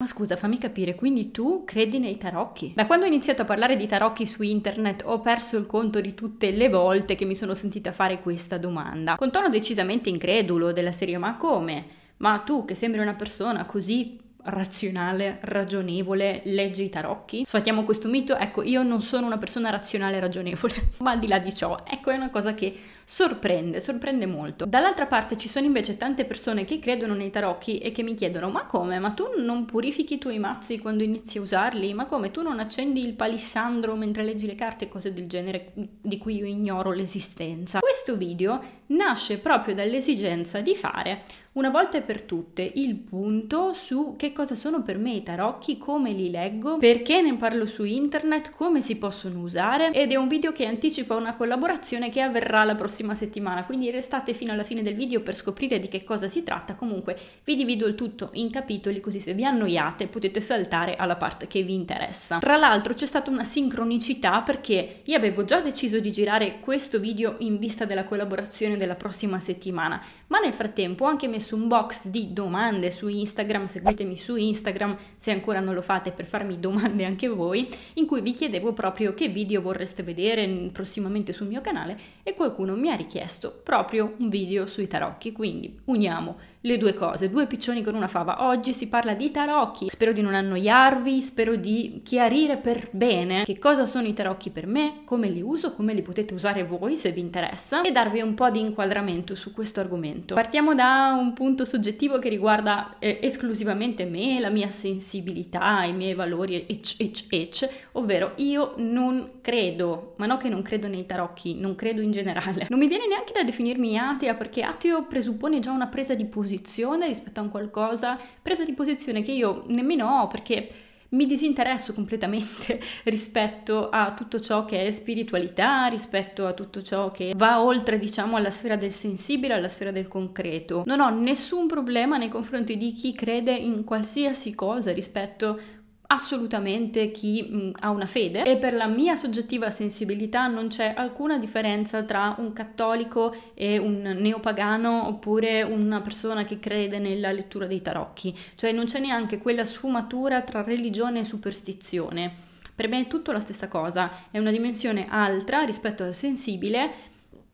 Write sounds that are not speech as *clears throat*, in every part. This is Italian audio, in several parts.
Ma scusa, fammi capire, quindi tu credi nei tarocchi? Da quando ho iniziato a parlare di tarocchi su internet ho perso il conto di tutte le volte che mi sono sentita fare questa domanda, con tono decisamente incredulo della serie ma come? Ma tu che sembri una persona così razionale, ragionevole, legge i tarocchi. Sfatiamo questo mito, ecco, io non sono una persona razionale e ragionevole, *laughs* ma al di là di ciò, ecco, è una cosa che sorprende, sorprende molto. Dall'altra parte ci sono invece tante persone che credono nei tarocchi e che mi chiedono, ma come? Ma tu non purifichi i tuoi mazzi quando inizi a usarli? Ma come? Tu non accendi il palissandro mentre leggi le carte e cose del genere di cui io ignoro l'esistenza? Questo video nasce proprio dall'esigenza di fare una volta per tutte il punto su che cosa sono per me i tarocchi, come li leggo, perché ne parlo su internet, come si possono usare ed è un video che anticipa una collaborazione che avverrà la prossima settimana, quindi restate fino alla fine del video per scoprire di che cosa si tratta, comunque vi divido il tutto in capitoli così se vi annoiate potete saltare alla parte che vi interessa. Tra l'altro c'è stata una sincronicità perché io avevo già deciso di girare questo video in vista della collaborazione della prossima settimana, ma nel frattempo ho anche messo messo un box di domande su Instagram, seguitemi su Instagram se ancora non lo fate per farmi domande anche voi, in cui vi chiedevo proprio che video vorreste vedere prossimamente sul mio canale e qualcuno mi ha richiesto proprio un video sui tarocchi, quindi uniamo le due cose, due piccioni con una fava. Oggi si parla di tarocchi, spero di non annoiarvi, spero di chiarire per bene che cosa sono i tarocchi per me, come li uso, come li potete usare voi se vi interessa e darvi un po' di inquadramento su questo argomento. Partiamo da un punto soggettivo che riguarda eh, esclusivamente me, la mia sensibilità, i miei valori, ecc, ecc, ecc, ovvero io non credo, ma no che non credo nei tarocchi, non credo in generale. Non mi viene neanche da definirmi atea perché ateo presuppone già una presa di posizione posizione rispetto a un qualcosa, presa di posizione che io nemmeno ho perché mi disinteresso completamente *laughs* rispetto a tutto ciò che è spiritualità, rispetto a tutto ciò che va oltre, diciamo, alla sfera del sensibile, alla sfera del concreto. Non ho nessun problema nei confronti di chi crede in qualsiasi cosa rispetto a assolutamente chi mh, mm, ha una fede e per la mia soggettiva sensibilità non c'è alcuna differenza tra un cattolico e un neopagano oppure una persona che crede nella lettura dei tarocchi, cioè non c'è neanche quella sfumatura tra religione e superstizione. Per me è tutto la stessa cosa, è una dimensione altra rispetto al sensibile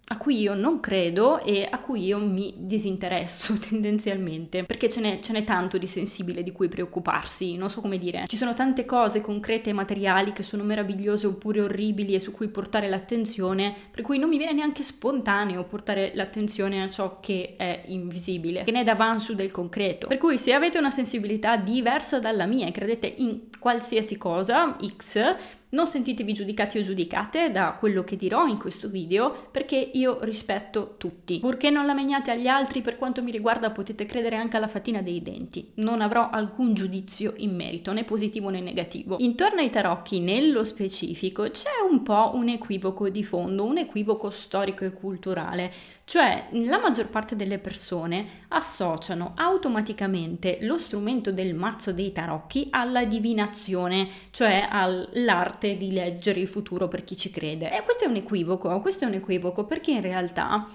a cui io non credo e a cui io mi disinteresso *laughs* tendenzialmente, perché ce n'è, ce n'è, tanto di sensibile di cui preoccuparsi, non so come dire. Ci sono tante cose concrete e materiali che sono meravigliose oppure orribili e su cui portare l'attenzione, per cui non mi viene neanche spontaneo portare l'attenzione a ciò che è invisibile, che ne è d'avanzo del concreto. Per cui se avete una sensibilità diversa dalla mia e credete in qualsiasi cosa, X, non sentitevi giudicati o giudicate da quello che dirò in questo video perché io rispetto tutti. Purché non la meniate agli altri, per quanto mi riguarda potete credere anche alla fatina dei denti. Non avrò alcun giudizio in merito, né positivo né negativo. Intorno ai tarocchi, nello specifico, c'è un po' un equivoco di fondo, un equivoco storico e culturale. Cioè, la maggior parte delle persone associano automaticamente lo strumento del mazzo dei tarocchi alla divinazione, cioè all'arte arte di leggere il futuro per chi ci crede. E questo è un equivoco, questo è un equivoco perché in realtà...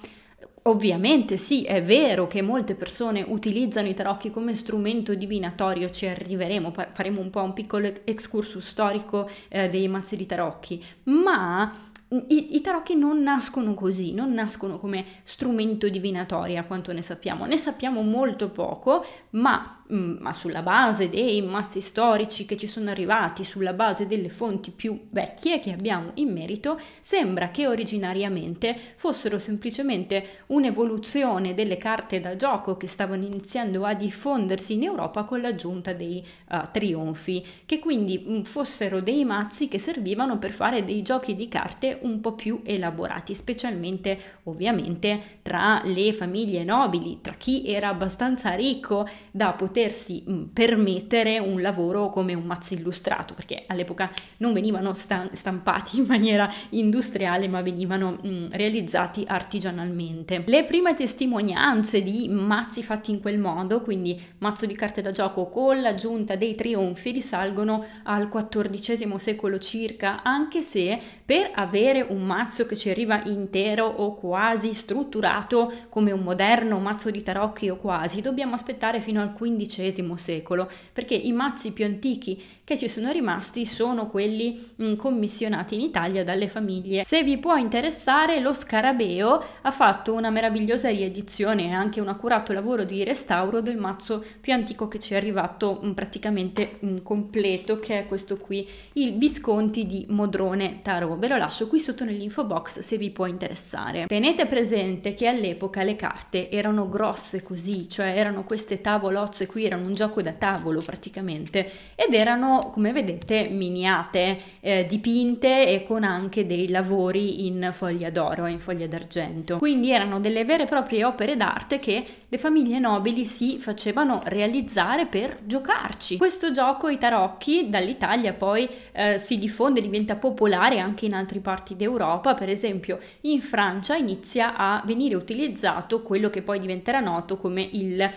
Ovviamente sì, è vero che molte persone utilizzano i tarocchi come strumento divinatorio, ci arriveremo, faremo un po' un piccolo excursus storico eh, dei mazzi di tarocchi, ma mm, i, i, tarocchi non nascono così, non nascono come strumento divinatorio a quanto ne sappiamo, ne sappiamo molto poco, ma Mm, ma sulla base dei mazzi storici che ci sono arrivati, sulla base delle fonti più vecchie che abbiamo in merito, sembra che originariamente fossero semplicemente un'evoluzione delle carte da gioco che stavano iniziando a diffondersi in Europa con l'aggiunta dei uh, trionfi, che quindi mm, fossero dei mazzi che servivano per fare dei giochi di carte un po' più elaborati, specialmente ovviamente tra le famiglie nobili, tra chi era abbastanza ricco da poter potersi mm, permettere un lavoro come un mazzo illustrato, perché all'epoca non venivano stampati in maniera industriale, ma venivano mm, realizzati artigianalmente. Le prime testimonianze di mazzi fatti in quel modo, quindi mazzo di carte da gioco con l'aggiunta dei trionfi, risalgono al XIV secolo circa, anche se per avere un mazzo che ci arriva intero o quasi strutturato come un moderno mazzo di tarocchi o quasi, dobbiamo aspettare fino al XV XVI secolo, perché i mazzi più antichi che ci sono rimasti sono quelli commissionati in Italia dalle famiglie. Se vi può interessare, lo Scarabeo ha fatto una meravigliosa riedizione e anche un accurato lavoro di restauro del mazzo più antico che ci è arrivato praticamente completo, che è questo qui, il Visconti di Modrone Tarò. Ve lo lascio qui sotto nell'info box se vi può interessare. Tenete presente che all'epoca le carte erano grosse così, cioè erano queste tavolozze qui qui erano un gioco da tavolo praticamente ed erano come vedete miniate, eh, dipinte e con anche dei lavori in foglia d'oro e in foglia d'argento. Quindi erano delle vere e proprie opere d'arte che le famiglie nobili si facevano realizzare per giocarci. Questo gioco, i tarocchi, dall'Italia poi eh, si diffonde, diventa popolare anche in altre parti d'Europa, per esempio in Francia inizia a venire utilizzato quello che poi diventerà noto come il eh,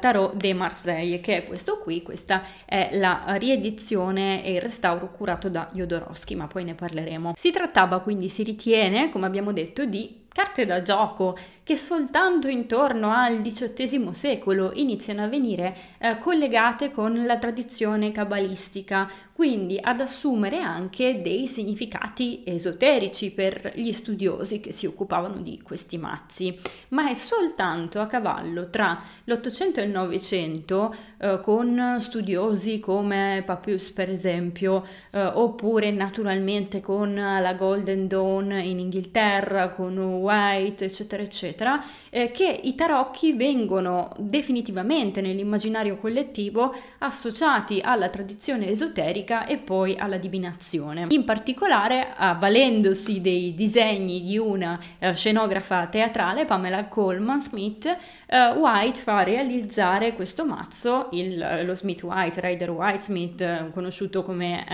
tarot de Marseille Marseille, che è questo qui, questa è la riedizione e il restauro curato da Jodorowsky, ma poi ne parleremo. Si trattava quindi, si ritiene, come abbiamo detto, di carte da gioco che soltanto intorno al XVIII secolo iniziano a venire eh, collegate con la tradizione cabalistica, quindi ad assumere anche dei significati esoterici per gli studiosi che si occupavano di questi mazzi, ma è soltanto a cavallo tra l'Ottocento e il Novecento eh, con studiosi come Papius per esempio, eh, oppure naturalmente con la Golden Dawn in Inghilterra, con White, eccetera, eccetera, eh, che i tarocchi vengono definitivamente nell'immaginario collettivo associati alla tradizione esoterica cieca e poi alla divinazione. In particolare, avvalendosi dei disegni di una eh, scenografa teatrale, Pamela Coleman Smith, eh, White fa realizzare questo mazzo, il, lo Smith White, Rider White Smith, eh, conosciuto come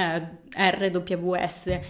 RWS eh,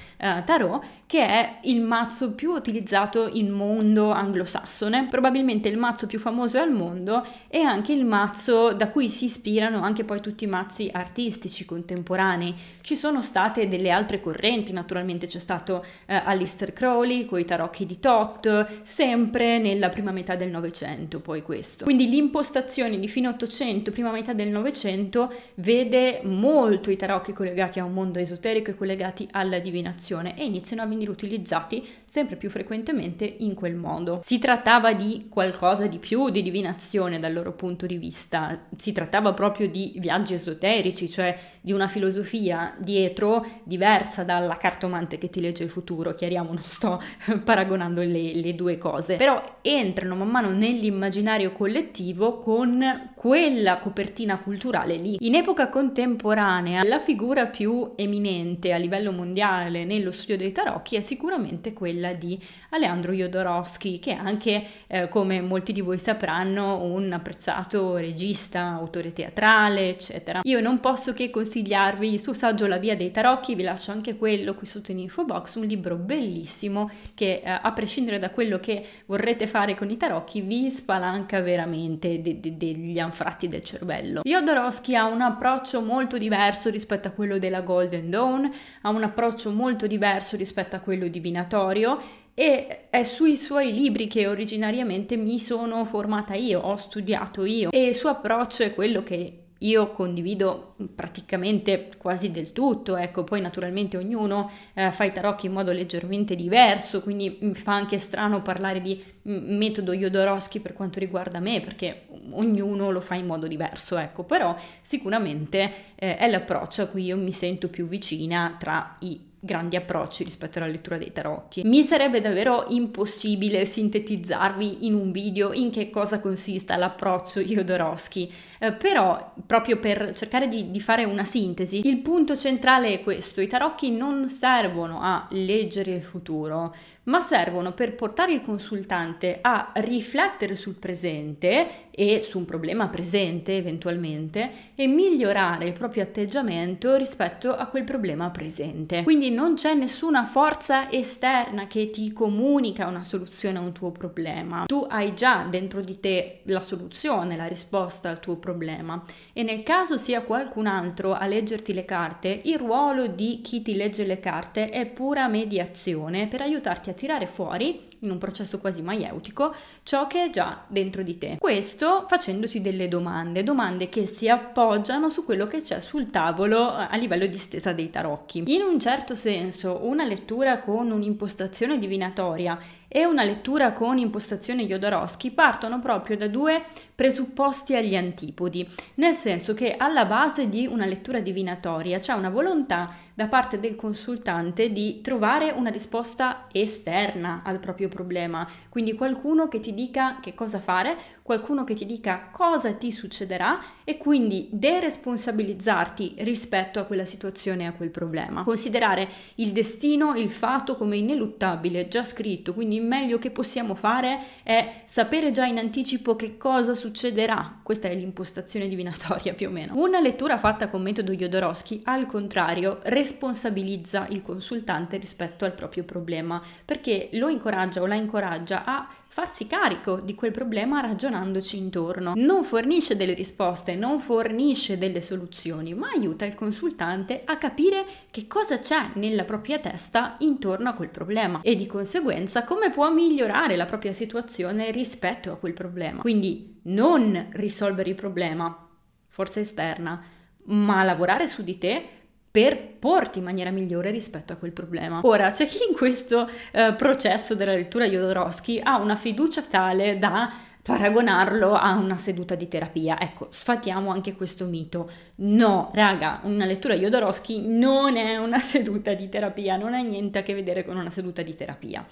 Tarot, che è il mazzo più utilizzato in mondo anglosassone, probabilmente il mazzo più famoso al mondo e anche il mazzo da cui si ispirano anche poi tutti i mazzi artistici contemporanei. Ci sono state delle altre correnti, naturalmente c'è stato eh, Alistair Crowley con i tarocchi di Tot, sempre nella prima metà del Novecento poi questo. Quindi l'impostazione di fine Ottocento, prima metà del Novecento, vede molto i tarocchi collegati a un mondo esoterico esoterico e collegati alla divinazione e iniziano a venire utilizzati sempre più frequentemente in quel modo. Si trattava di qualcosa di più di divinazione dal loro punto di vista, si trattava proprio di viaggi esoterici, cioè di una filosofia dietro diversa dalla cartomante che ti legge il futuro, chiariamo, non sto *laughs* paragonando le, le due cose, però entrano man mano nell'immaginario collettivo con quella copertina culturale lì. In epoca contemporanea la figura più eminente esponente a livello mondiale nello studio dei tarocchi è sicuramente quella di Aleandro Jodorowsky, che è anche, eh, come molti di voi sapranno, un apprezzato regista, autore teatrale, eccetera. Io non posso che consigliarvi il suo saggio La via dei tarocchi, vi lascio anche quello qui sotto in info box, un libro bellissimo che eh, a prescindere da quello che vorrete fare con i tarocchi vi spalanca veramente de de degli anfratti del cervello. Jodorowsky ha un approccio molto diverso rispetto a quello della Golden Dawn, Brown, ha un approccio molto diverso rispetto a quello divinatorio e è sui suoi libri che originariamente mi sono formata io, ho studiato io e il suo approccio è quello che io condivido mm, praticamente quasi del tutto, ecco, poi naturalmente ognuno eh, fa i tarocchi in modo leggermente diverso, quindi mi mm, fa anche strano parlare di mm, metodo Jodorowsky per quanto riguarda me, perché ognuno lo fa in modo diverso, ecco, però sicuramente eh, è l'approccio a cui io mi sento più vicina tra i grandi approcci rispetto alla lettura dei tarocchi. Mi sarebbe davvero impossibile sintetizzarvi in un video in che cosa consista l'approccio Jodorowsky, eh, però proprio per cercare di, di fare una sintesi, il punto centrale è questo, i tarocchi non servono a leggere il futuro, ma servono per portare il consultante a riflettere sul presente e su un problema presente eventualmente e migliorare il proprio atteggiamento rispetto a quel problema presente. Quindi non c'è nessuna forza esterna che ti comunica una soluzione a un tuo problema. Tu hai già dentro di te la soluzione, la risposta al tuo problema e nel caso sia qualcun altro a leggerti le carte, il ruolo di chi ti legge le carte è pura mediazione per aiutarti a tirare fuori in un processo quasi maieutico, ciò che è già dentro di te. Questo facendosi delle domande, domande che si appoggiano su quello che c'è sul tavolo eh, a livello di stesa dei tarocchi. In un certo senso, una lettura con un'impostazione divinatoria e una lettura con impostazione Jodorowsky partono proprio da due presupposti agli antipodi, nel senso che alla base di una lettura divinatoria c'è una volontà da parte del consultante di trovare una risposta esterna al proprio problema. Quindi qualcuno che ti dica che cosa fare, qualcuno che ti dica cosa ti succederà e quindi deresponsabilizzarti rispetto a quella situazione e a quel problema. Considerare il destino, il fatto come ineluttabile, già scritto, quindi il meglio che possiamo fare è sapere già in anticipo che cosa succederà. Questa è l'impostazione divinatoria più o meno. Una lettura fatta con metodo Jodorowsky, al contrario, responsabilizza il consultante rispetto al proprio problema perché lo incoraggia incoraggia o la incoraggia a farsi carico di quel problema ragionandoci intorno. Non fornisce delle risposte, non fornisce delle soluzioni, ma aiuta il consultante a capire che cosa c'è nella propria testa intorno a quel problema e di conseguenza come può migliorare la propria situazione rispetto a quel problema. Quindi non risolvere il problema, forza esterna, ma lavorare su di te per porti in maniera migliore rispetto a quel problema. Ora, c'è chi in questo eh, processo della lettura Jodorowsky ha una fiducia tale da paragonarlo a una seduta di terapia. Ecco, sfatiamo anche questo mito. No, raga, una lettura Jodorowsky non è una *laughs* seduta di terapia, non ha niente a che vedere con una seduta di terapia.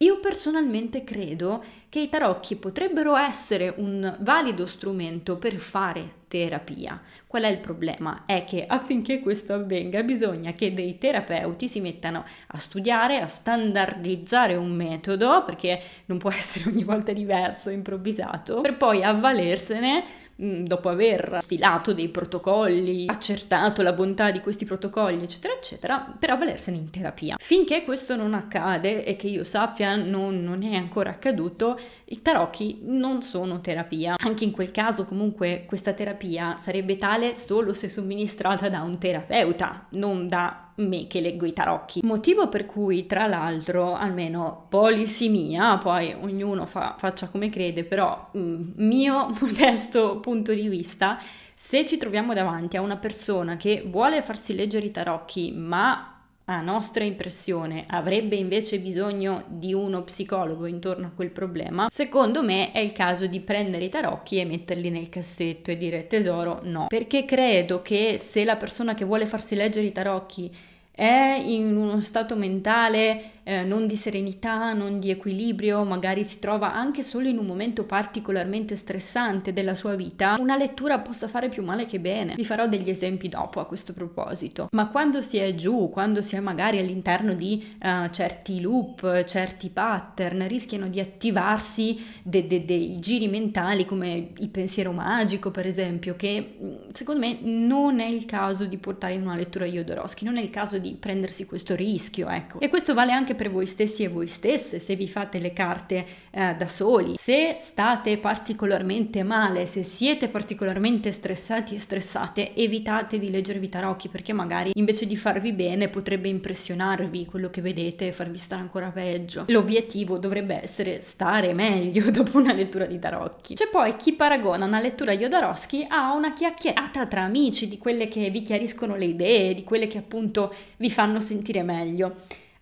Io personalmente credo che i tarocchi potrebbero essere un valido strumento per fare terapia. Qual è il problema? È che affinché questo avvenga bisogna che dei terapeuti si mettano a studiare, a standardizzare un metodo, perché non può *laughs* essere ogni volta diverso, improvvisato, per poi avvalersene Mm, dopo aver stilato dei protocolli, accertato la bontà di questi protocolli, eccetera, eccetera, per avvalersene in terapia. Finché questo non accade e che io sappia non, non è ancora accaduto, i tarocchi non sono terapia. Anche in quel caso comunque questa terapia sarebbe tale solo se somministrata da un terapeuta, non da me che leggo i tarocchi. Motivo per cui, tra l'altro, almeno polisimia, poi ognuno fa, faccia come crede, però mh, mm, mio *laughs* modesto punto di vista, se ci troviamo davanti a una persona che vuole farsi leggere i tarocchi, ma a nostra impressione avrebbe invece bisogno di uno psicologo intorno a quel problema, secondo me è il caso di prendere i tarocchi e metterli nel cassetto e dire tesoro no, perché credo che se la persona che vuole farsi leggere i tarocchi è in uno stato mentale eh, non di serenità, non di equilibrio, magari si trova anche solo in un momento particolarmente stressante della sua vita, una lettura possa fare più male che bene. Vi farò degli esempi dopo a questo proposito. Ma quando si è giù, quando si è magari all'interno di uh, certi loop, certi pattern, rischiano di attivarsi de- de- dei giri mentali come il pensiero magico, per esempio, che mm, secondo me non è il caso di portare in una lettura Jodorowsky, non è il caso di prendersi questo rischio, ecco. E questo vale anche per voi stessi e voi stesse, se vi fate le carte eh, da soli, se state particolarmente male, se siete particolarmente stressati e stressate, evitate di leggervi tarocchi perché magari invece di farvi bene potrebbe impressionarvi quello che vedete e farvi stare ancora peggio. L'obiettivo dovrebbe essere stare meglio *laughs* dopo una lettura di tarocchi. C'è poi chi paragona una lettura Jodorowsky a una chiacchierata tra amici, di quelle che vi chiariscono le idee, di quelle che appunto vi fanno sentire meglio.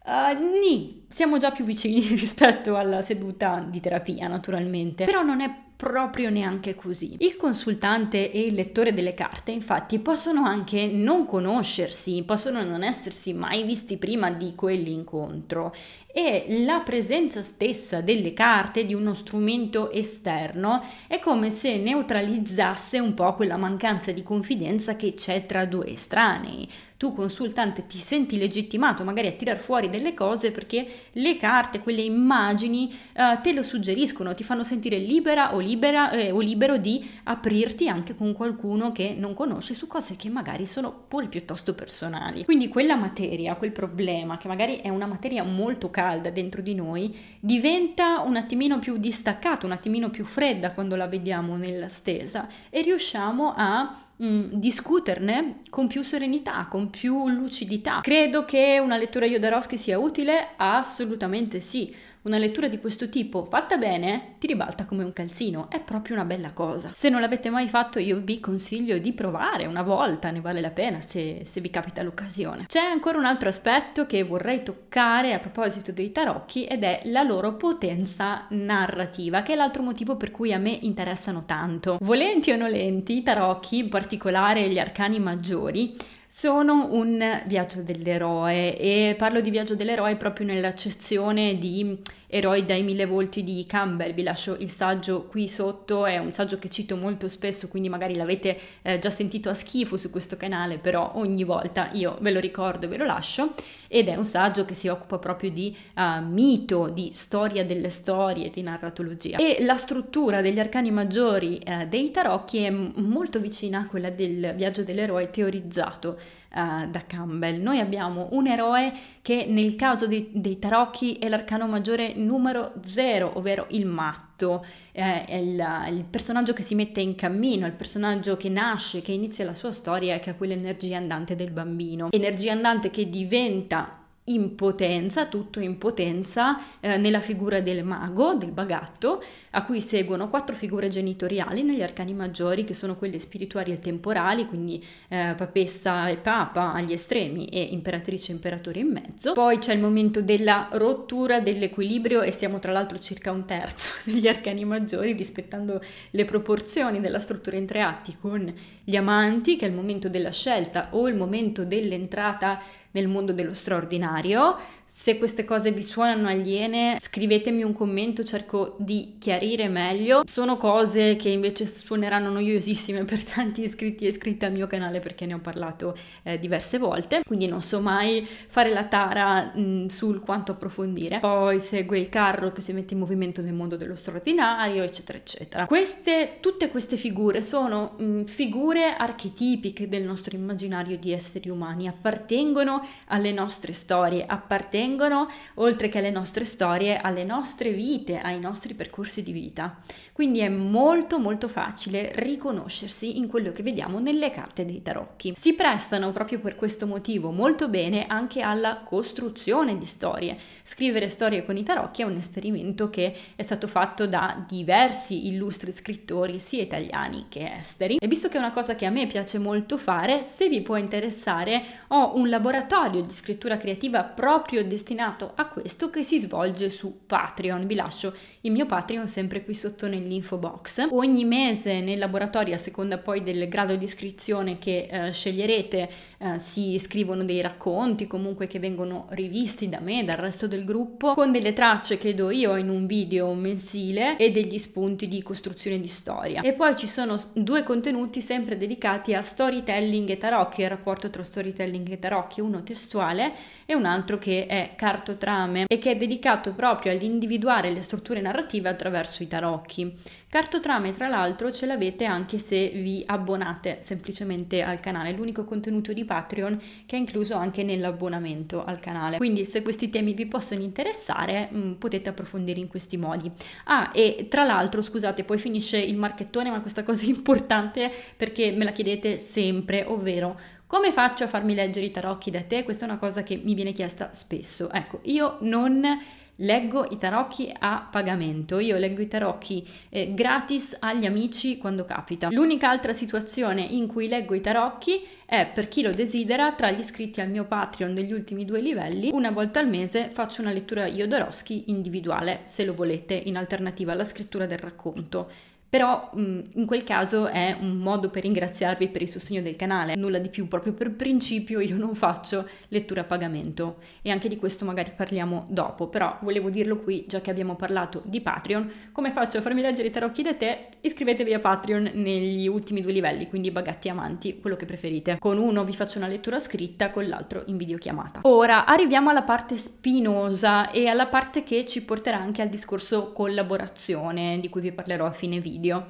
Uh, eh, nì, siamo già più vicini *laughs* rispetto alla seduta di terapia, naturalmente, però non è proprio neanche così. Il consultante e il lettore delle carte infatti possono anche non conoscersi, possono non essersi mai visti prima di quell'incontro e la presenza stessa delle carte di uno strumento esterno è come se neutralizzasse un po' quella mancanza di confidenza che c'è tra due estranei tu consultante ti senti legittimato magari a tirar fuori delle cose perché le carte, quelle immagini eh, te lo suggeriscono, ti fanno sentire libera o libera, eh, o libero di aprirti anche con qualcuno che non conosci su cose che magari sono pure piuttosto personali. Quindi quella materia, quel problema, che magari è una materia molto calda dentro di noi, diventa un attimino più distaccata, un attimino più fredda quando la vediamo nella stesa e riusciamo a mm, discuterne con più serenità, con più lucidità. Credo che una lettura Jodorowsky sia utile? Assolutamente sì. Una lettura di questo tipo fatta bene ti ribalta come un calzino, è proprio una bella cosa. Se non l'avete mai fatto io vi consiglio di provare una volta, ne vale la pena se, se vi capita l'occasione. C'è ancora un altro aspetto che vorrei toccare a proposito dei tarocchi ed è la loro potenza narrativa, che è l'altro motivo per cui a me interessano tanto. Volenti o nolenti, i tarocchi, in particolare gli arcani maggiori, sono un viaggio dell'eroe e parlo di viaggio dell'eroe proprio nell'accezione di eroi dai mille volti di Campbell. Vi lascio il saggio qui sotto, è un saggio che cito molto spesso, quindi magari l'avete eh, già sentito a schifo su questo canale, però ogni volta io ve lo ricordo e ve lo lascio ed è un saggio che si occupa proprio di uh, mito, di storia delle storie, di narratologia. E la struttura degli arcani maggiori uh, dei tarocchi è molto vicina a quella del viaggio dell'eroe teorizzato uh, da Campbell. Noi abbiamo un eroe che nel caso di, dei tarocchi è l'arcano maggiore numero 0, ovvero il matto, eh, il, il, personaggio che si mette in cammino, il personaggio che nasce, che inizia la sua storia e che ha quell'energia andante del bambino, energia andante che diventa in potenza, tutto in potenza, eh, nella figura del mago, del bagatto, a cui seguono quattro figure genitoriali negli arcani maggiori, che sono quelle spirituali e temporali, quindi eh, papessa e papa agli estremi e imperatrice e imperatore in mezzo. Poi c'è il momento della rottura dell'equilibrio e siamo tra l'altro circa un terzo *laughs* degli arcani maggiori, rispettando le proporzioni della struttura in tre atti con gli amanti, che è il momento della scelta o il momento dell'entrata nel mondo dello straordinario. Se queste cose vi suonano aliene, scrivetemi un commento, cerco di chiarire meglio. Sono cose che invece suoneranno noiosissime per tanti iscritti e iscritte al mio canale perché ne ho parlato eh, diverse volte, quindi non so mai fare la tara mh, mm, sul quanto approfondire. Poi segue il carro che si mette in movimento nel mondo dello straordinario, eccetera, eccetera. Queste, tutte queste figure sono mh, mm, figure archetipiche del nostro immaginario di esseri umani, appartengono alle nostre storie appartengono, oltre che alle nostre storie, alle nostre vite, ai nostri percorsi di vita. Quindi è molto molto facile riconoscersi in quello che vediamo nelle carte dei tarocchi. Si prestano proprio per questo motivo molto bene anche alla costruzione di storie. Scrivere storie con i tarocchi è un esperimento che è stato fatto da diversi illustri scrittori, sia italiani che esteri. E visto che è una cosa che a me piace molto fare, se vi può interessare, ho un laboratorio di scrittura creativa proprio destinato a questo che si svolge su Patreon. Vi lascio il mio Patreon sempre qui sotto nel nell'info box. Ogni mese nel laboratorio, a seconda poi del grado di iscrizione che eh, sceglierete, eh, si scrivono dei racconti comunque che vengono rivisti da me, e dal resto del gruppo, con delle tracce che do io in un video mensile e degli spunti di costruzione di storia. E poi ci sono due contenuti sempre dedicati a storytelling e tarocchi, il rapporto tra storytelling e tarocchi, uno testuale e un altro che è cartotrame e che è dedicato proprio all'individuare le strutture narrative attraverso i tarocchi. Cartotrame, tra l'altro, ce l'avete anche se vi abbonate semplicemente al canale, l'unico contenuto di Patreon che è incluso anche nell'abbonamento al canale. Quindi se questi temi vi possono interessare, mh, mm, potete approfondire in questi modi. Ah, e tra l'altro, scusate, poi finisce il marchettone, ma questa cosa è importante perché me la chiedete sempre, ovvero come faccio a farmi leggere i tarocchi da te? Questa è una cosa che mi viene chiesta spesso. Ecco, io non leggo i tarocchi a pagamento, io leggo i tarocchi eh, gratis agli amici quando capita. L'unica altra situazione in cui leggo i tarocchi è per chi lo desidera tra gli iscritti al mio Patreon degli ultimi due livelli, una volta al mese faccio una lettura Jodorowsky individuale se lo volete in alternativa alla scrittura del racconto però mm, in quel caso è un modo per ringraziarvi per il sostegno del canale, nulla di più, proprio per principio io non faccio lettura a pagamento e anche di questo magari parliamo dopo, però volevo dirlo qui già che abbiamo parlato di Patreon, come faccio a farmi leggere i tarocchi da te? Iscrivetevi a Patreon negli ultimi due livelli, quindi bagatti amanti, quello che preferite. Con uno vi faccio una lettura scritta, con l'altro in videochiamata. Ora arriviamo alla parte spinosa e alla parte che ci porterà anche al discorso collaborazione di cui vi parlerò a fine video video.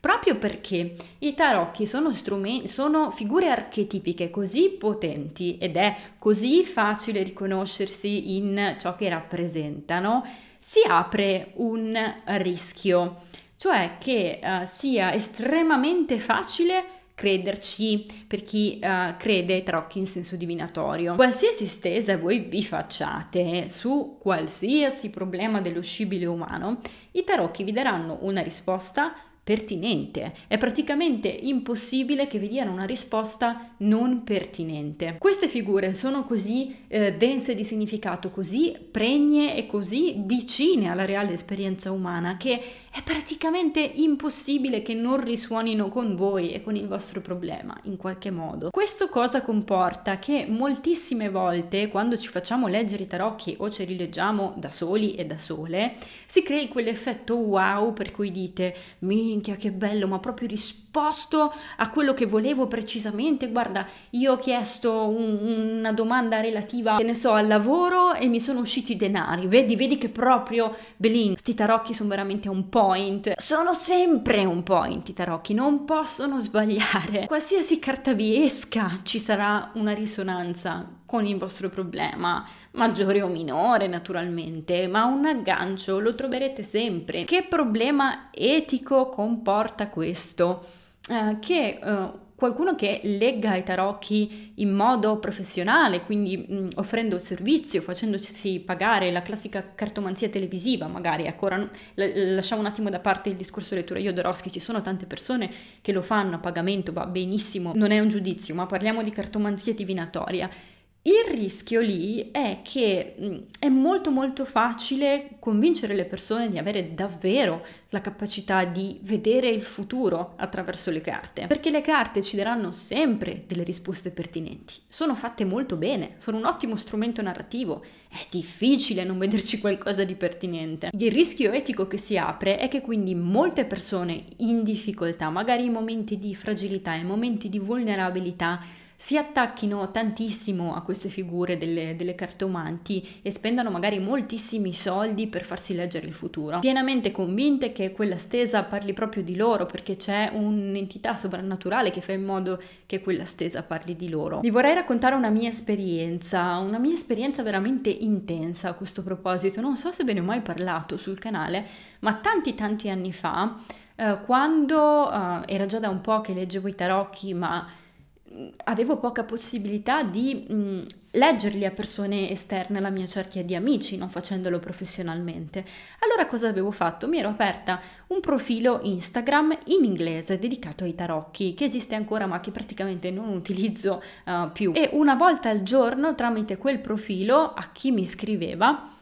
Proprio perché i tarocchi sono, strumenti, sono figure archetipiche così potenti ed è così facile riconoscersi in ciò che rappresentano, si apre un rischio, cioè che uh, sia estremamente facile crederci per chi uh, crede tarocchi in senso divinatorio. Qualsiasi stesa voi vi facciate su qualsiasi problema dello scibile umano, i tarocchi vi daranno una risposta pertinente. È praticamente impossibile che vi diano una risposta non pertinente. Queste figure sono così eh, dense di significato, così pregne e così vicine alla reale esperienza umana che è praticamente impossibile che non risuonino con voi e con il vostro problema in qualche modo. Questo cosa comporta? Che moltissime volte quando ci facciamo leggere i tarocchi o ce li leggiamo da soli e da sole, si crei quell'effetto wow per cui dite minchia che bello, ma proprio risposto a quello che volevo precisamente. Guarda, io ho chiesto un, una domanda relativa, che ne so, al lavoro e mi sono usciti i denari. Vedi, vedi che proprio Belin, sti tarocchi sono veramente un po' point. Sono sempre un point i tarocchi, non possono sbagliare. *laughs* Qualsiasi carta vi esca ci sarà una risonanza con il vostro problema, maggiore o minore naturalmente, ma un aggancio lo troverete sempre. Che problema etico comporta questo? Uh, che uh, qualcuno che legga i tarocchi in modo professionale, quindi mh, offrendo il servizio, facendosi pagare la classica cartomanzia televisiva, magari ancora ecco, non, l- lasciamo un attimo da parte il discorso lettura Jodorowsky, ci sono tante persone che lo fanno a pagamento, va benissimo, non è un giudizio, ma parliamo di cartomanzia divinatoria il rischio lì è che è molto molto facile convincere le persone di avere davvero la capacità di vedere il futuro attraverso le carte, perché le carte ci daranno sempre delle risposte pertinenti. Sono fatte molto bene, sono un ottimo strumento narrativo, è difficile non vederci qualcosa di pertinente. Il rischio etico che si apre è che quindi molte persone in difficoltà, magari in momenti di fragilità, in momenti di vulnerabilità, si attacchino tantissimo a queste figure delle, delle cartomanti e spendano magari moltissimi soldi per farsi leggere il futuro, pienamente convinte che quella stesa parli proprio di loro perché c'è un'entità sovrannaturale che fa in modo che quella stesa parli di loro. Vi vorrei raccontare una mia esperienza, una mia esperienza veramente intensa a questo proposito, non so se ve ne ho mai parlato sul canale, ma tanti tanti anni fa, eh, quando eh, era già da un po' che leggevo i tarocchi, ma avevo poca possibilità di mh, leggerli a persone esterne alla mia cerchia di amici, non facendolo professionalmente. Allora cosa avevo fatto? Mi ero aperta un profilo Instagram in inglese dedicato ai tarocchi, che esiste ancora ma che praticamente non utilizzo uh, più. E una volta al giorno tramite quel profilo a chi mi scriveva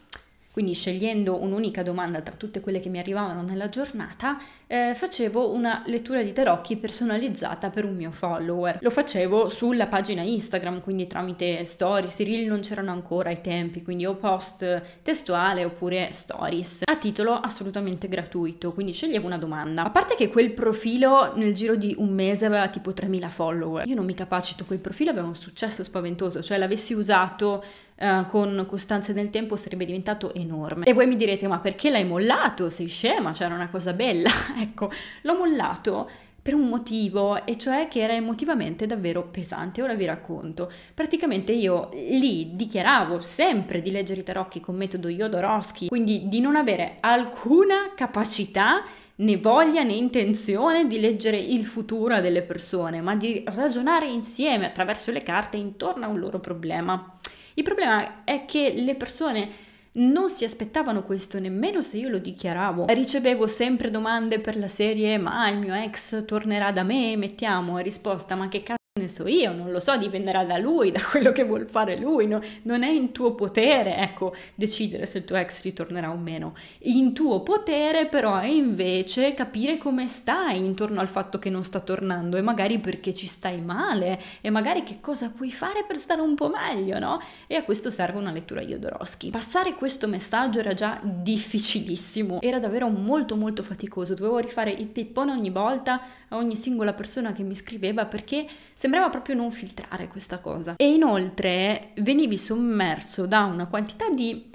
quindi scegliendo un'unica domanda tra tutte quelle che mi arrivavano nella giornata, eh, facevo una lettura di tarocchi personalizzata per un mio follower. Lo facevo sulla pagina Instagram, quindi tramite stories, reel non c'erano ancora ai tempi, quindi o post testuale oppure stories, a titolo assolutamente gratuito, quindi sceglievo una domanda. A parte che quel profilo nel giro di un mese aveva tipo 3000 follower, io non mi capacito, quel profilo aveva un successo spaventoso, cioè l'avessi usato eh, con costanza nel tempo sarebbe diventato enorme. E voi mi direte, ma perché l'hai mollato? Sei scema, c'era cioè una cosa bella. *laughs* ecco, l'ho mollato per un motivo, e cioè che era emotivamente davvero pesante. Ora vi racconto. Praticamente io lì dichiaravo sempre di leggere i tarocchi con metodo Jodorowsky, quindi di non avere alcuna capacità né voglia né intenzione di leggere il futuro delle persone, ma di ragionare insieme attraverso le carte intorno a un loro problema. Il problema è che le persone non si aspettavano questo nemmeno se io lo dichiaravo. Ricevevo sempre domande per la serie ma il mio ex tornerà da me, mettiamo risposta ma che cazzo ne so io, non lo so, dipenderà da lui, *laughs* da quello che vuol fare lui, no? non è in tuo potere, ecco, decidere se il tuo ex ritornerà o meno. In tuo potere però è invece capire come stai intorno al fatto che non sta tornando e magari perché ci stai male e magari che cosa puoi fare per stare un po' meglio, no? E a questo serve una lettura Jodorowsky. Passare questo messaggio era già difficilissimo, era davvero molto molto faticoso, dovevo rifare il tippone ogni volta a ogni singola persona che mi scriveva perché se sembrava proprio non filtrare questa cosa. E inoltre venivi sommerso da una quantità di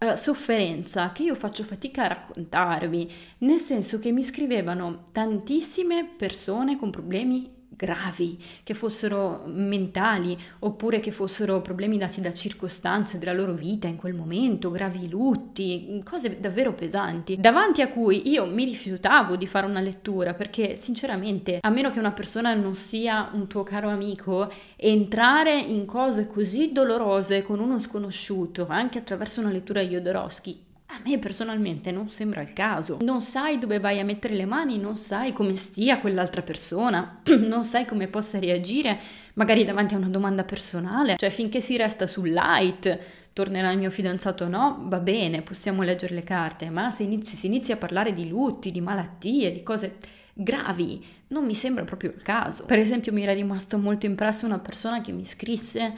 uh, sofferenza che io faccio fatica a raccontarvi, nel senso che mi scrivevano tantissime persone con problemi gravi, che fossero mentali oppure che fossero problemi dati da circostanze della loro vita in quel momento, gravi lutti, cose davvero pesanti, davanti a cui io mi rifiutavo di fare una lettura perché sinceramente, a meno che una persona non sia un tuo caro amico, entrare in cose così dolorose con uno sconosciuto, anche attraverso una lettura di Jodorowsky, a me personalmente non sembra il caso. Non sai dove vai a mettere le mani, non sai come stia quell'altra persona, *clears throat* non sai come possa reagire, magari davanti a una domanda personale, cioè finché si resta sul light, tornerà il mio fidanzato o no, va bene, possiamo leggere le carte, ma se inizi, si inizia a parlare di lutti, di malattie, di cose gravi, non mi sembra proprio il caso. Per esempio mi era rimasto molto impressa una persona che mi scrisse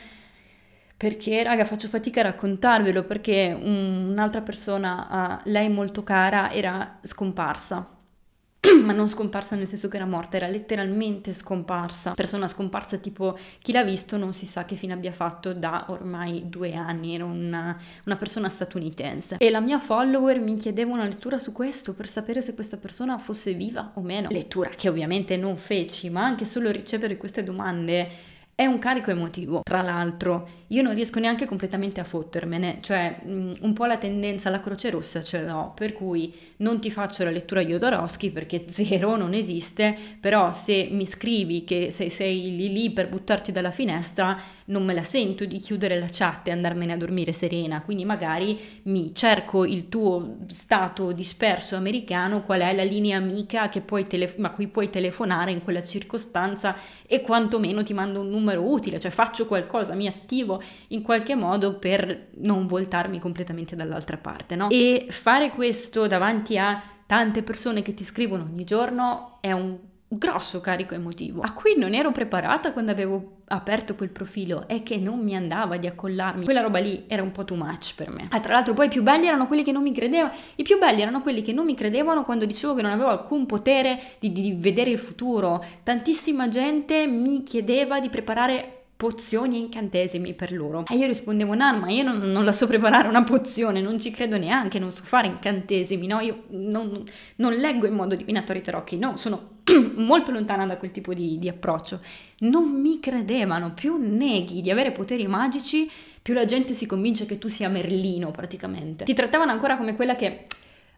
perché raga faccio fatica a raccontarvelo perché un'altra persona a lei molto cara era scomparsa *clears throat* ma non scomparsa nel senso che era morta, era letteralmente scomparsa. Persona scomparsa tipo chi l'ha visto non si sa che fine abbia fatto da ormai due anni, era una, una persona statunitense. E la mia follower mi chiedeva una lettura su questo per sapere se questa persona fosse viva o meno. Lettura che ovviamente non feci, ma anche solo ricevere queste domande è un carico emotivo, tra l'altro, io non riesco neanche completamente a fottermene, cioè mm, un po' la tendenza alla Croce Rossa ce l'ho, per cui non ti faccio la lettura di Jodorowsky perché *laughs* zero non esiste, però se mi scrivi che sei, sei lì lì per buttarti dalla finestra, non me la sento di chiudere la chat e andarmene a dormire serena, quindi magari mi cerco il tuo stato disperso americano, qual è la linea amica tele- a cui puoi telefonare in quella circostanza e quantomeno ti mando un numero utile, cioè faccio qualcosa, mi attivo in qualche modo per non voltarmi completamente dall'altra parte, no? E fare questo davanti a tante persone che ti scrivono ogni giorno è un grosso carico emotivo a cui non ero preparata quando avevo aperto quel profilo e che non mi andava di accollarmi quella roba lì era un po' too much per me ah, tra l'altro poi i più belli erano quelli che non mi credevano i più belli erano quelli che non mi credevano quando dicevo che non avevo alcun potere di, di vedere il futuro tantissima gente mi chiedeva di preparare pozioni e incantesimi per loro. E io rispondevo, Nan, ma io non, non, la so preparare una pozione, non ci credo neanche, non so fare incantesimi, no? Io non, non leggo in modo divinatorio i tarocchi, no, sono *clears throat* molto lontana da quel tipo di, di, approccio. Non mi credevano, più neghi di avere poteri magici, più la gente si convince che tu sia Merlino praticamente. Ti trattavano ancora come quella che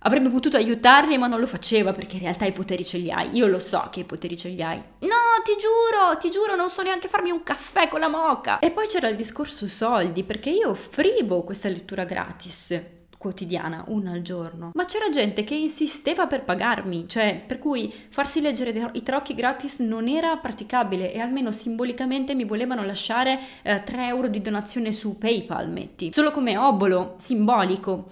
Avrebbe potuto aiutarli, ma non lo faceva perché in realtà i poteri ce li hai. Io lo so che i poteri ce li hai. No, ti giuro, ti giuro, non so neanche farmi un caffè con la moca. E poi c'era il discorso soldi, perché io offrivo questa lettura gratis quotidiana, una al giorno. Ma c'era gente che insisteva per pagarmi, cioè per cui farsi leggere i trocchi gratis non era praticabile e almeno simbolicamente mi volevano lasciare eh, 3 euro di donazione su PayPal, metti. Solo come obolo simbolico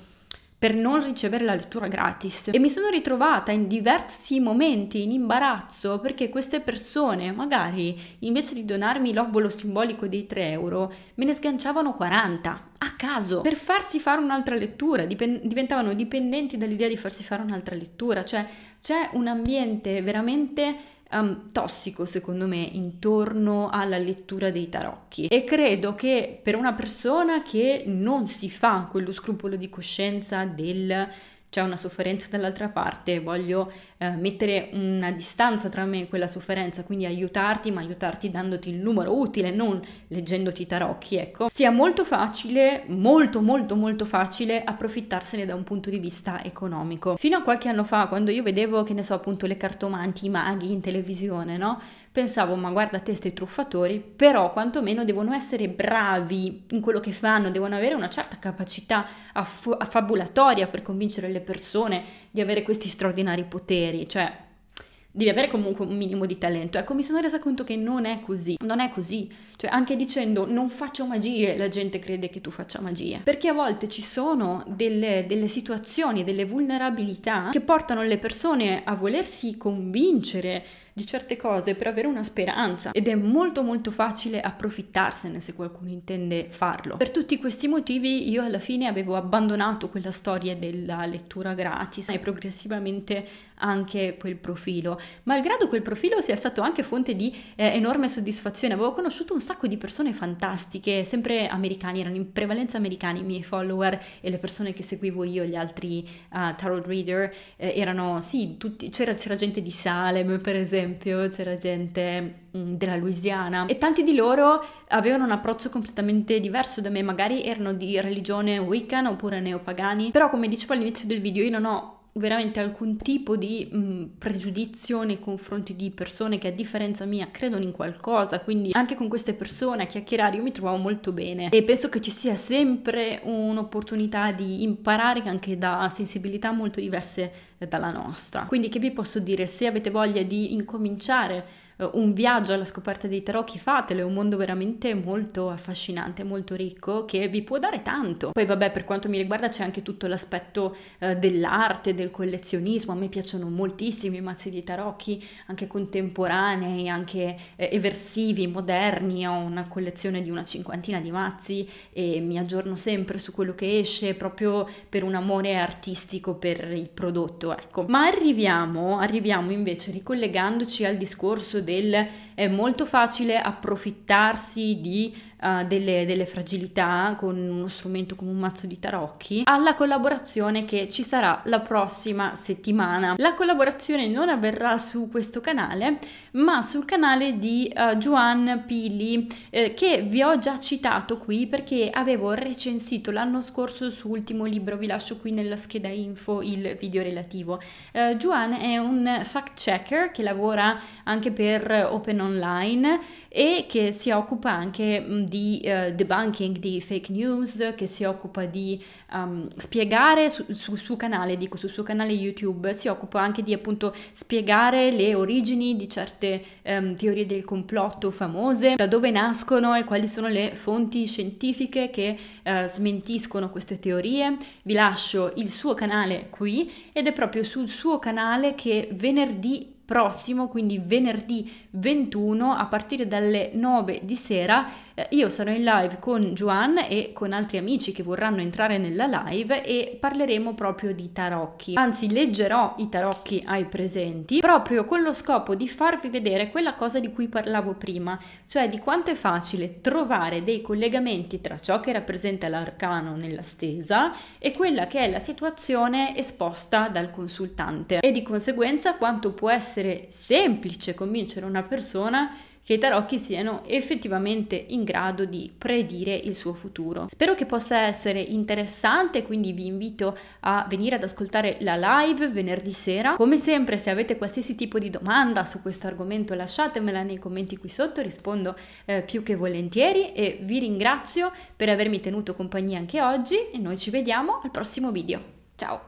per non ricevere la lettura gratis e mi sono ritrovata in diversi momenti in imbarazzo perché queste persone magari invece di donarmi l'obolo simbolico dei 3 euro me ne sganciavano 40 a caso per farsi fare un'altra lettura, dipen- diventavano dipendenti dall'idea di farsi fare un'altra lettura, cioè c'è un ambiente veramente um, tossico secondo me intorno alla lettura dei tarocchi e credo che per una persona che non si fa quello scrupolo di coscienza del c'è una sofferenza dall'altra parte, voglio eh, mettere una distanza tra me e quella sofferenza, quindi aiutarti, ma aiutarti dandoti il numero utile, non leggendoti i tarocchi, ecco. Sia molto facile, molto molto molto facile approfittarsene da un punto di vista economico. Fino a qualche anno fa, quando io vedevo, che ne so, appunto le cartomanti, i maghi in televisione, no? pensavo ma guarda te sti truffatori però quantomeno devono essere bravi in quello che fanno devono avere una certa capacità affabulatoria per convincere le persone, di avere questi straordinari poteri, cioè di avere comunque un minimo di talento. Ecco, mi sono resa conto che non è così, non è così. Cioè, anche dicendo non faccio magie, la gente crede che tu faccia magie. Perché a volte ci sono delle, delle situazioni, delle vulnerabilità che portano le persone a volersi convincere di certe cose per avere una speranza ed è molto molto facile approfittarsene se qualcuno intende farlo. Per tutti questi motivi io alla fine avevo abbandonato quella storia della lettura gratis e progressivamente anche quel profilo. Malgrado quel profilo sia stato anche fonte di eh, enorme soddisfazione, avevo conosciuto un sacco di persone fantastiche, sempre americani, erano in prevalenza americani i miei follower e le persone che seguivo io, gli altri uh, tarot reader, eh, erano sì, tutti, c'era, c'era gente di Salem per esempio, esempio, c'era gente mm, della Louisiana e tanti di loro avevano un approccio completamente diverso da me, magari erano di religione wiccan oppure neopagani, però come dicevo all'inizio del video io non ho veramente alcun tipo di mh, mm, pregiudizio nei confronti di persone che a differenza mia credono in qualcosa, quindi anche con queste persone a chiacchierare io mi trovavo molto bene e penso che ci sia sempre un'opportunità di imparare anche da sensibilità molto diverse eh, dalla nostra. Quindi che vi posso dire se avete voglia di incominciare eh, un viaggio alla scoperta dei tarocchi, fatelo, è un mondo veramente molto affascinante, molto ricco, che vi può dare tanto. Poi vabbè, per quanto mi riguarda c'è anche tutto l'aspetto eh, dell'arte, del collezionismo, a me piacciono moltissimo i mazzi di tarocchi, anche contemporanei, anche eh, eversivi, moderni, ho una collezione di una cinquantina di mazzi e mi aggiorno sempre su quello che esce, proprio per un amore artistico per il prodotto, ecco. Ma arriviamo, arriviamo invece ricollegandoci al discorso del del è molto facile approfittarsi di, uh, delle, delle fragilità con uno strumento come un mazzo di tarocchi, alla collaborazione che ci sarà la prossima settimana. La collaborazione non avverrà su questo canale, ma sul canale di uh, eh, Joan Pili, eh, che vi ho già citato qui perché avevo recensito l'anno scorso il suo ultimo libro, vi lascio qui nella scheda info il video relativo. Uh, eh, Joan è un fact checker che lavora anche per per Open Online e che si occupa anche mm, di eh, debunking di fake news, che si occupa di um, spiegare su, sul suo canale, dico sul suo canale YouTube, si occupa anche di appunto spiegare le origini di certe um, teorie del complotto famose, da dove nascono e quali sono le fonti scientifiche che uh, smentiscono queste teorie. Vi lascio il suo canale qui ed è proprio sul suo canale che venerdì prossimo, quindi venerdì 21 a partire dalle 9 di sera, eh, io sarò in live con Joan e con altri amici che vorranno entrare nella live e parleremo proprio di tarocchi. Anzi, leggerò i tarocchi ai presenti proprio con lo scopo di farvi vedere quella cosa di cui parlavo prima, cioè di quanto è facile trovare dei collegamenti tra ciò che rappresenta l'arcano nella stesa e quella che è la situazione esposta dal consultante e di conseguenza quanto può essere essere semplice convincere una persona che i tarocchi siano effettivamente in grado di predire il suo futuro. Spero che possa essere interessante, quindi vi invito a venire ad ascoltare la live venerdì sera. Come sempre, se avete qualsiasi tipo di domanda su questo argomento, lasciatemela nei commenti qui sotto, rispondo eh, più che volentieri e vi ringrazio per avermi tenuto compagnia anche oggi e noi ci vediamo al prossimo video. Ciao!